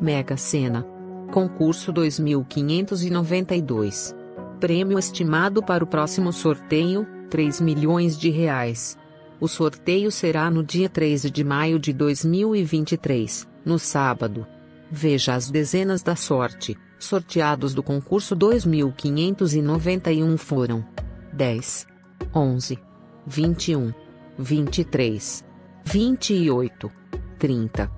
Mega Sena. Concurso 2592. Prêmio estimado para o próximo sorteio, 3 milhões de reais. O sorteio será no dia 13 de maio de 2023, no sábado. Veja as dezenas da sorte. Sorteados do concurso 2591 foram 10, 11, 21, 23, 28, 30.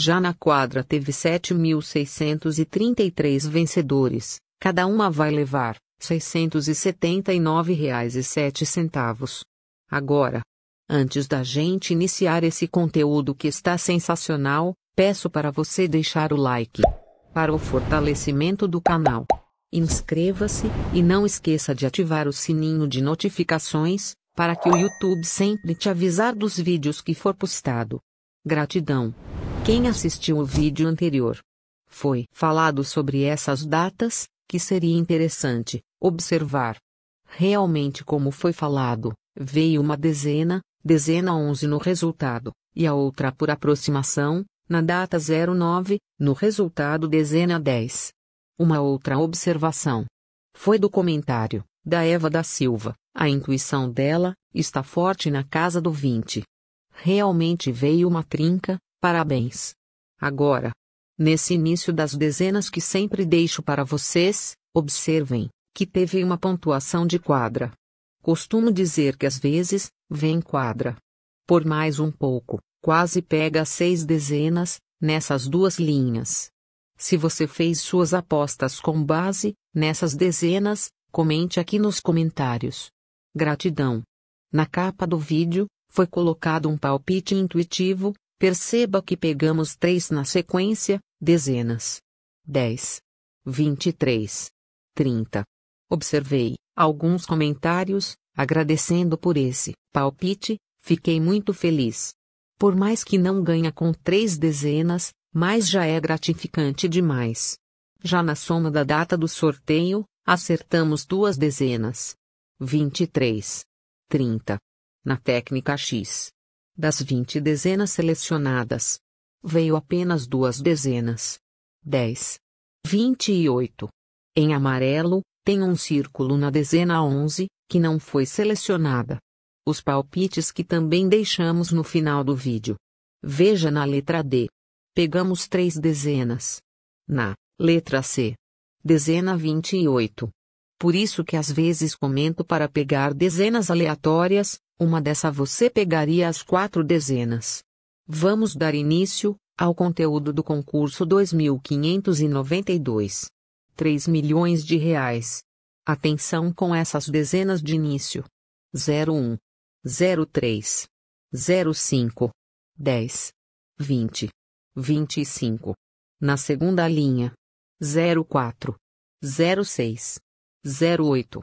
Já na quadra teve 7.633 vencedores, cada uma vai levar R$ 679,07. Agora, antes da gente iniciar esse conteúdo que está sensacional, peço para você deixar o like para o fortalecimento do canal. Inscreva-se e não esqueça de ativar o sininho de notificações para que o YouTube sempre te avisar dos vídeos que for postado. Gratidão. Quem assistiu o vídeo anterior? Foi falado sobre essas datas, que seria interessante observar. Realmente, como foi falado, veio uma dezena, dezena 11 no resultado, e a outra por aproximação, na data 09, no resultado dezena 10. Uma outra observação foi do comentário da Eva da Silva. A intuição dela está forte na casa do 20. Realmente veio uma trinca, Parabéns! Agora, nesse início das dezenas que sempre deixo para vocês, observem que teve uma pontuação de quadra. Costumo dizer que às vezes, vem quadra. Por mais um pouco, quase pega seis dezenas, nessas duas linhas. Se você fez suas apostas com base nessas dezenas, comente aqui nos comentários. Gratidão. Na capa do vídeo, foi colocado um palpite intuitivo, Perceba que pegamos três na sequência, dezenas. 10, 23, 30. Observei alguns comentários, agradecendo por esse palpite, fiquei muito feliz. Por mais que não ganha com três dezenas, mas já é gratificante demais. Já na soma da data do sorteio, acertamos duas dezenas. 23. 30. Na técnica X, das 20 dezenas selecionadas, veio apenas duas dezenas. 10. 28. Em amarelo, tem um círculo na dezena 11, que não foi selecionada. Os palpites que também deixamos no final do vídeo. Veja na letra D. Pegamos três dezenas. Na letra C. Dezena 28. Por isso que às vezes comento para pegar dezenas aleatórias, uma dessa você pegaria as quatro dezenas. Vamos dar início ao conteúdo do concurso 2592. 3 milhões de reais. Atenção com essas dezenas de início. 01, 03, 05, 10, 20, 25. Na segunda linha. 04, 06, 08,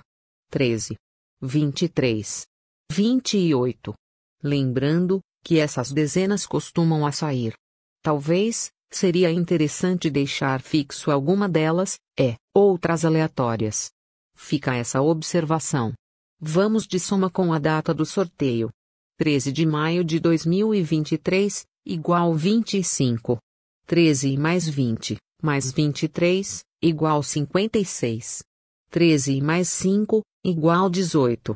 13, 23, 28. Lembrando que essas dezenas costumam a sair. Talvez seria interessante deixar fixo alguma delas, é, outras aleatórias. Fica essa observação. Vamos de soma com a data do sorteio. 13 de maio de 2023, igual 25. 13 mais 20, mais 23, igual 56. 13 mais 5, igual 18.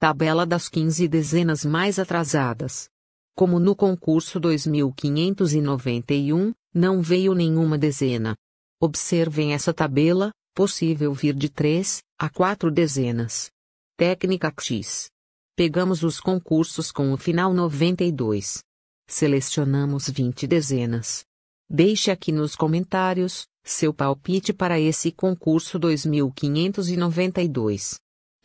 Tabela das 15 dezenas mais atrasadas. Como no concurso 2591, não veio nenhuma dezena. Observem essa tabela, possível vir de 3 a 4 dezenas. Técnica X. Pegamos os concursos com o final 92. Selecionamos 20 dezenas. Deixe aqui nos comentários seu palpite para esse concurso 2592.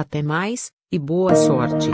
Até mais, e boa sorte!